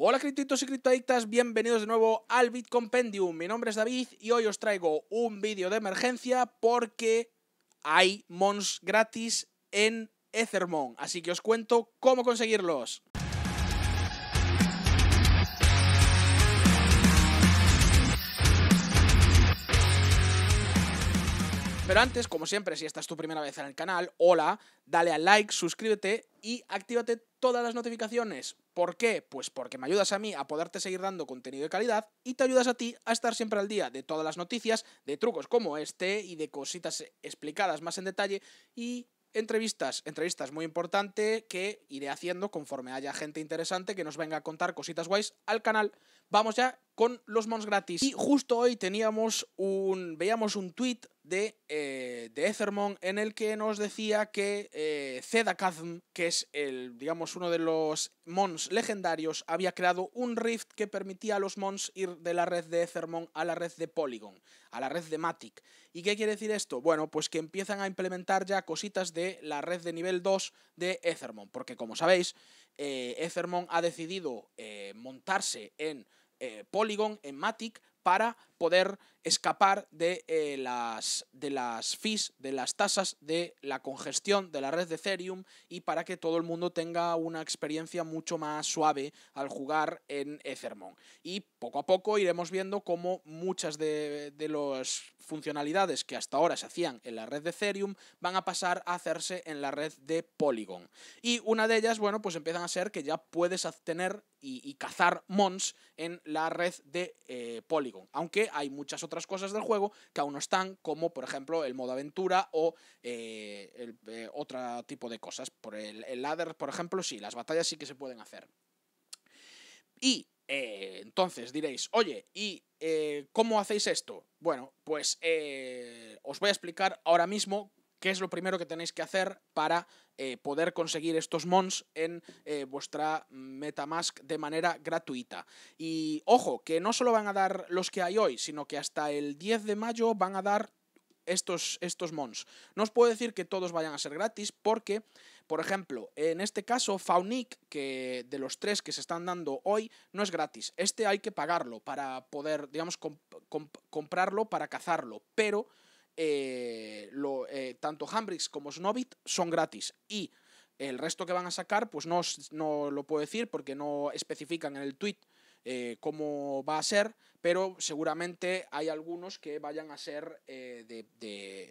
Hola criptitos y criptoadictas, bienvenidos de nuevo al Bitcompendium. Mi nombre es David y hoy os traigo un vídeo de emergencia porque hay mons gratis en Ethermon, así que os cuento cómo conseguirlos. Pero antes, como siempre, si esta es tu primera vez en el canal, hola, dale a like, suscríbete y actívate todas las notificaciones. ¿Por qué? Pues porque me ayudas a mí a poderte seguir dando contenido de calidad y te ayudas a ti a estar siempre al día de todas las noticias, de trucos como este y de cositas explicadas más en detalle y entrevistas, entrevistas muy importante que iré haciendo conforme haya gente interesante que nos venga a contar cositas guays al canal. Vamos ya con los mons gratis. Y justo hoy teníamos un, veíamos un tweet eh, de, Ethermon en el que nos decía que eh, Zedakazm, que es el, digamos, uno de los mons legendarios, había creado un rift que permitía a los mons ir de la red de Ethermon a la red de Polygon, a la red de Matic. ¿Y qué quiere decir esto? Bueno, pues que empiezan a implementar ya cositas de la red de nivel 2 de Ethermon, porque como sabéis, eh, Ethermon ha decidido montarse en eh, Polygon en Matic para poder escapar de, eh, las, de las fees, de las tasas, de la congestión de la red de Ethereum y para que todo el mundo tenga una experiencia mucho más suave al jugar en Ethermon. Y poco a poco iremos viendo cómo muchas de, las funcionalidades que hasta ahora se hacían en la red de Ethereum van a pasar a hacerse en la red de Polygon. Y una de ellas, bueno, pues empiezan a ser que ya puedes tener y, cazar mons en la red de eh, Polygon. Aunque hay muchas otras cosas del juego que aún no están, como por ejemplo el modo aventura o eh, eh, otro tipo de cosas. Por el, ladder, por ejemplo, sí, las batallas sí que se pueden hacer. Y eh, entonces diréis, oye, ¿y cómo hacéis esto? Bueno, pues os voy a explicar ahora mismo ¿Qué es lo primero que tenéis que hacer para eh, poder conseguir estos mons en eh, vuestra Metamask de manera gratuita? Y ojo, que no solo van a dar los que hay hoy, sino que hasta el 10 de mayo van a dar estos, estos mons. No os puedo decir que todos vayan a ser gratis porque, por ejemplo, en este caso, Faunic, que de los tres que se están dando hoy, no es gratis. Este hay que pagarlo para poder, digamos, comprarlo para cazarlo, pero eh, lo, eh, tanto Hambrix como Snobit son gratis. Y el resto que van a sacar, pues no, no lo puedo decir porque no especifican en el tweet eh, cómo va a ser, pero seguramente hay algunos que vayan a ser de,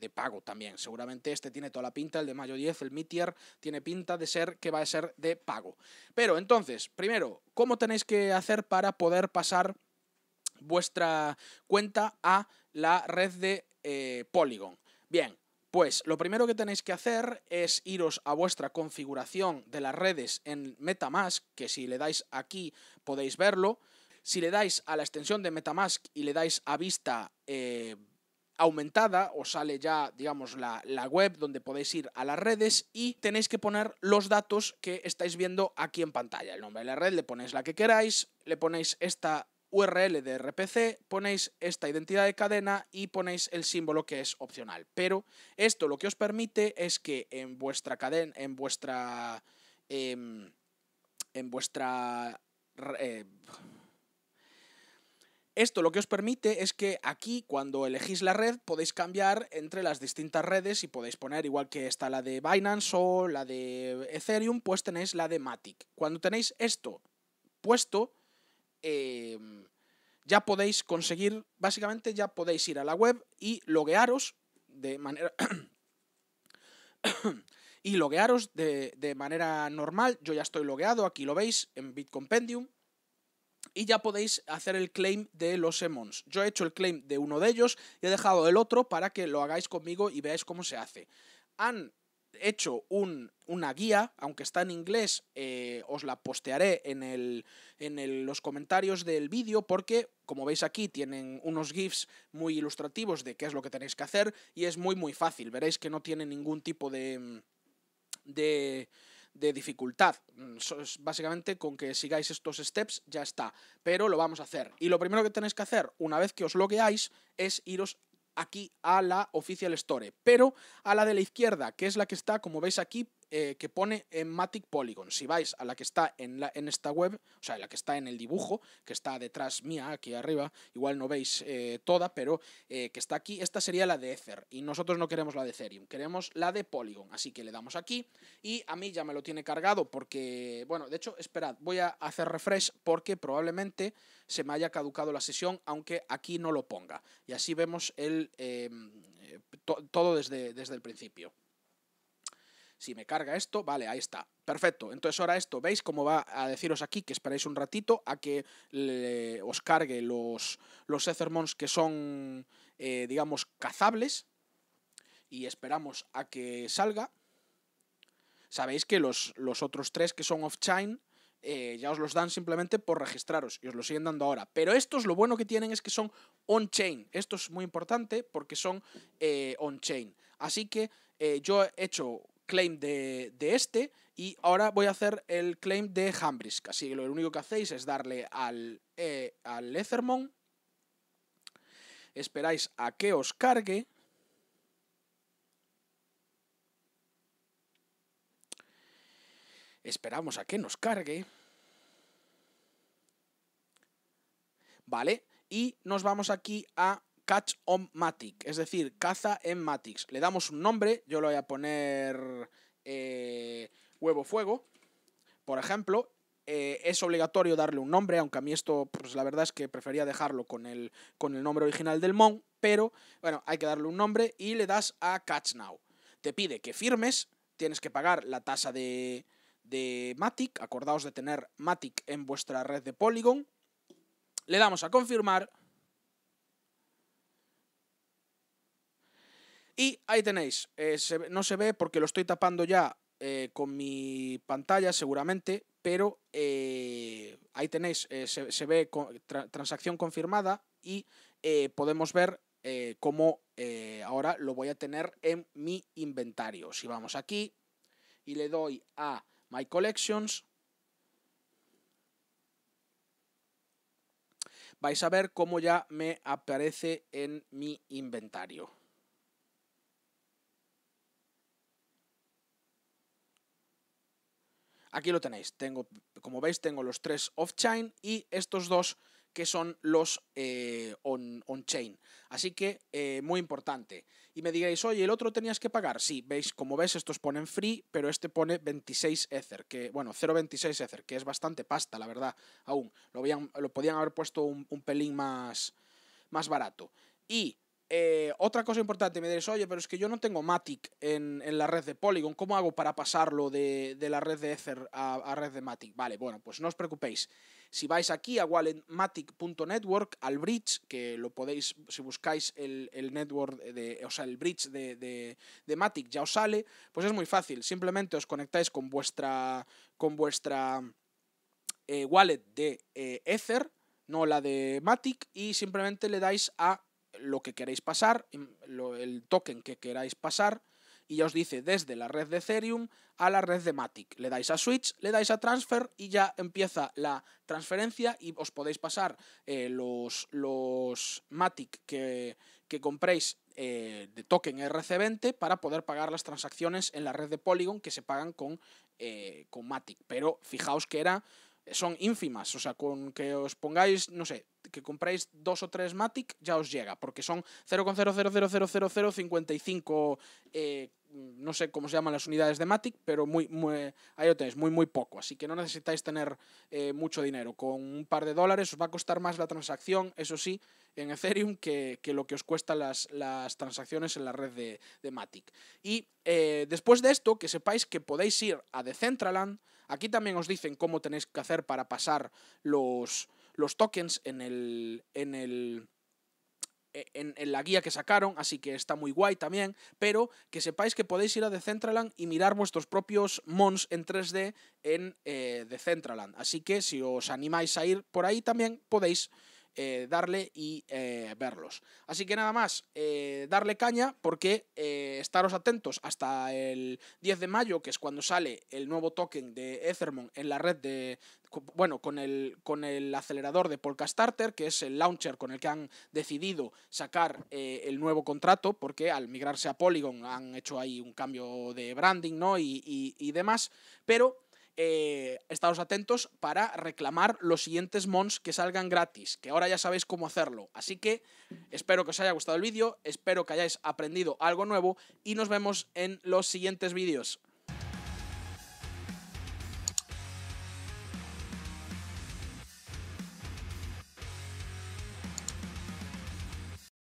de, pago también. Seguramente este tiene toda la pinta, el de mayo 10, el Mitier, tiene pinta de ser que va a ser de pago. Pero entonces, primero, ¿cómo tenéis que hacer para poder pasar vuestra cuenta a la red de eh, Polygon. Bien, pues lo primero que tenéis que hacer es iros a vuestra configuración de las redes en Metamask, que si le dais aquí podéis verlo. Si le dais a la extensión de Metamask y le dais a vista eh, aumentada, os sale ya, digamos, la, la, web donde podéis ir a las redes y tenéis que poner los datos que estáis viendo aquí en pantalla. El nombre de la red, le ponéis la que queráis, le ponéis esta URL de RPC, ponéis esta identidad de cadena y ponéis el símbolo que es opcional. Pero esto lo que os permite es que en vuestra cadena, en vuestra... Em, en vuestra... Eh, esto lo que os permite es que aquí, cuando elegís la red, podéis cambiar entre las distintas redes y podéis poner, igual que está la de Binance o la de Ethereum, pues tenéis la de Matic. Cuando tenéis esto puesto, Em, ya podéis conseguir, básicamente ya podéis ir a la web y loguearos de manera... y de, de, manera normal. Yo ya estoy logueado, aquí lo veis en Bitcompendium. Y ya podéis hacer el claim de los emons. Yo he hecho el claim de uno de ellos y he dejado el otro para que lo hagáis conmigo y veáis cómo se hace. Han hecho un, una guía, aunque está en inglés, eh, os la postearé en, el, en los comentarios del vídeo porque, como veis aquí, tienen unos GIFs muy ilustrativos de qué es lo que tenéis que hacer y es muy muy fácil. Veréis que no tiene ningún tipo de... de de dificultad. Mm, básicamente con que sigáis estos steps ya está, pero lo vamos a hacer. Y lo primero que tenéis que hacer una vez que os logueáis es iros aquí a la Official Store, pero a la de la izquierda, que es la que está, como veis aquí, eh, que pone en Matic Polygon. Si vais a la que está en, en esta web, o sea, la que está en el dibujo, que está detrás mía, aquí arriba, igual no veis eh, toda, pero eh, que está aquí, esta sería la de Ether. Y nosotros no queremos la de Ethereum, queremos la de Polygon. Así que le damos aquí y a mí ya me lo tiene cargado porque, bueno, de hecho, esperad, voy a hacer refresh porque probablemente se me haya caducado la sesión, aunque aquí no lo ponga. Y así vemos el, em, todo desde, desde el principio. Si me carga esto, vale, ahí está. Perfecto. Entonces ahora esto, ¿veis cómo va a deciros aquí que esperáis un ratito a que os cargue los, los Ethermons que son, eh, digamos, cazables? Y esperamos a que salga. Sabéis que los, los otros tres que son off-chain eh, ya os los dan simplemente por registraros y os lo siguen dando ahora. Pero estos lo bueno que tienen es que son on-chain. Esto es muy importante porque son eh, on-chain. Así que yo he hecho claim de, este y ahora voy a hacer el claim de Hambrisk. Así que lo único que hacéis es darle al, eh, al Ethermon. Esperáis a que os cargue. Esperamos a que nos cargue. Vale, y nos vamos aquí a Catch on Matic, es decir, caza en matic, Le damos un nombre, yo lo voy a poner eh, huevo fuego, por ejemplo. Eh, es obligatorio darle un nombre, aunque a mí esto, pues la verdad es que prefería dejarlo con el, con el nombre original del mon, pero bueno, hay que darle un nombre y le das a Catch Now. Te pide que firmes, tienes que pagar la tasa de, de Matic, acordaos de tener Matic en vuestra red de Polygon. Le damos a confirmar Y ahí tenéis, eh, no se ve porque lo estoy tapando ya eh, con mi pantalla seguramente, pero eh, ahí tenéis, se, ve transacción confirmada y podemos ver cómo ahora lo voy a tener en mi inventario. Si vamos aquí y le doy a My Collections, vais a ver cómo ya me aparece en mi inventario. Aquí lo tenéis, tengo, como veis tengo los tres off-chain y estos dos que son los eh, on-chain. Así que eh, muy importante. Y me diréis, oye, el otro tenías que pagar. Sí, veis, como veis, estos ponen free, pero este pone 26 Ether, que, bueno, 0.26 Ether, que es bastante pasta, la verdad, aún. Lo, podían haber puesto un, un pelín más, más barato. Y eh, otra cosa importante, me diréis, oye, pero es que yo no tengo Matic en, la red de Polygon, ¿cómo hago para pasarlo de, la red de Ether a, a, red de Matic? Vale, bueno, pues no os preocupéis. Si vais aquí a walletmatic.network, al bridge, que lo podéis, si buscáis el, network, de, o sea, el bridge de, Matic ya os sale, pues es muy fácil, simplemente os conectáis con vuestra, con vuestra eh, wallet de eh, Ether, no la de Matic, y simplemente le dais a lo que queréis pasar, mm, el token que queráis pasar, y ya os dice desde la red de Ethereum a la red de Matic. Le dais a Switch, le dais a Transfer y ya empieza la transferencia y os podéis pasar eh, los, los, Matic que, que compréis eh, de token RC20 para poder pagar las transacciones en la red de Polygon que se pagan con, eh, con Matic. Pero fijaos que era son ínfimas. O sea, con que os pongáis, no sé, que compráis dos o tres Matic, ya os llega, porque son 0,0000055, eh, no sé cómo se llaman las unidades de Matic, pero muy, ahí lo tenéis, muy, muy poco. Así que no necesitáis tener eh, mucho dinero. Con un par de dólares os va a costar más la transacción, eso sí, en Ethereum que, lo que os cuesta las, las, transacciones en la red de, Matic. Y eh, después de esto, que sepáis que podéis ir a Decentraland Aquí también os dicen cómo tenéis que hacer para pasar los, los tokens en el, en el e, en, la guía que sacaron, así que está muy guay también, pero que sepáis que podéis ir a Decentraland y mirar vuestros propios mons en 3D en eh, Decentraland. Así que si os animáis a ir por ahí también podéis eh, darle y eh, verlos. Así que nada más, eh, darle caña porque estaros atentos hasta el 10 de mayo, que es cuando sale el nuevo token de Ethermon en la red de, bueno, con el, con el acelerador de Polka Starter que es el launcher con el que han decidido sacar el nuevo contrato, porque al migrarse a Polygon han hecho ahí un cambio de branding ¿no? y demás, pero eh, estados atentos para reclamar los siguientes mons que salgan gratis, que ahora ya sabéis cómo hacerlo. Así que espero que os haya gustado el vídeo, espero que hayáis aprendido algo nuevo y nos vemos en los siguientes vídeos.